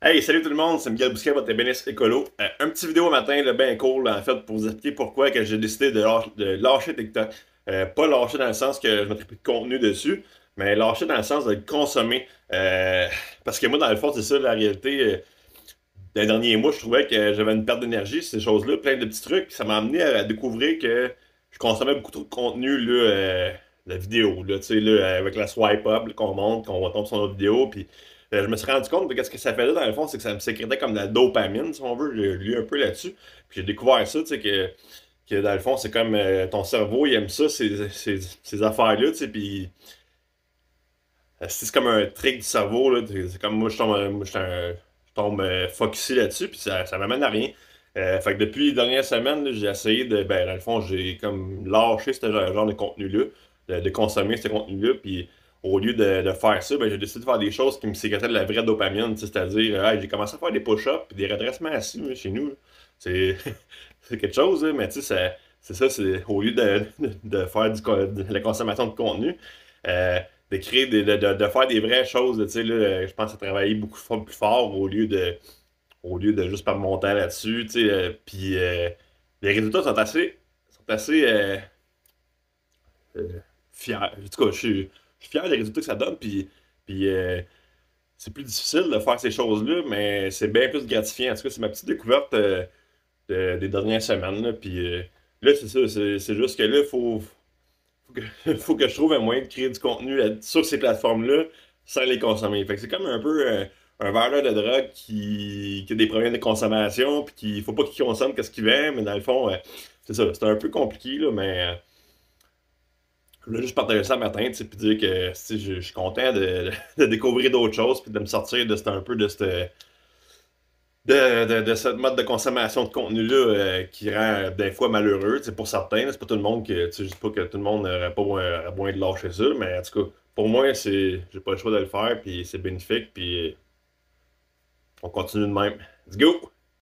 Hey, salut tout le monde, c'est Miguel Bousquet, votre ébéniste écolo. Euh, un petit vidéo au matin, le bien cool, en fait, pour vous expliquer pourquoi que j'ai décidé de, lâcher, TikTok. Euh, pas lâcher dans le sens que je mettrais plus de contenu dessus, mais lâcher dans le sens de le consommer. Euh, parce que moi, dans le fond, c'est ça la réalité. Des les derniers mois, je trouvais que j'avais une perte d'énergie, ces choses-là, plein de petits trucs. Ça m'a amené à, découvrir que je consommais beaucoup trop de contenu, là, la vidéo, là, là, avec la swipe up qu'on monte, qu'on tomber sur notre vidéo, puis euh, je me suis rendu compte que ce que ça faisait dans le fond, c'est que ça me sécrétait comme de la dopamine, si on veut. J'ai lu un peu là-dessus. Puis j'ai découvert ça, tu sais, que, que dans le fond, c'est comme euh, ton cerveau, il aime ça, ces, affaires-là, tu sais, puis. C'est comme un trick du cerveau, là. C'est comme moi, je tombe, moi, je tombe, euh, là-dessus, puis ça, ça m'amène à rien. fait que depuis les dernières semaines, j'ai essayé de. Ben, dans le fond, j'ai comme lâché ce genre de contenu-là, de, de consommer ce contenu-là, puis au lieu de, faire ça, ben, j'ai décidé de faire des choses qui me sécrétaient de la vraie dopamine. C'est-à-dire, euh, j'ai commencé à faire des push-ups et des redressements assis chez nous. C'est quelque chose, hein, mais c'est ça, c'est au lieu de, faire du, de la consommation de contenu, euh, de de, faire des vraies choses. Tu sais, je pense à travailler beaucoup plus fort au lieu de au lieu de juste pas mon temps là-dessus. Tu euh, puis euh, les résultats sont assez sont assez fiers. En tout cas, je suis je suis fier des résultats que ça donne. Puis, puis euh, c'est plus difficile de faire ces choses-là, mais c'est bien plus gratifiant. En tout cas, c'est ma petite découverte euh, des dernières semaines. Là, puis euh, là, c'est ça, c'est juste que là, il faut, que, je trouve un moyen de créer du contenu sur ces plateformes-là sans les consommer. Fait c'est comme un peu un vendeur de drogue qui, qui, a des problèmes de consommation, puis qu'il faut pas qu'il consomme ce qu'il vend, mais dans le fond, c'est ça, c'est un peu compliqué, là, mais je voulais juste partager ça le matin, puis dire que je, je suis content de, découvrir d'autres choses, puis de me sortir de un peu de De, de, ce mode de consommation de contenu-là euh, qui rend des fois malheureux. Pour certains, c'est pas tout le monde que. Je dis pas que tout le monde n'aurait pas besoin moins de lâcher ça, mais en tout cas, pour moi, c'est j'ai pas le choix de le faire, puis c'est bénéfique, puis on continue de même. Let's go!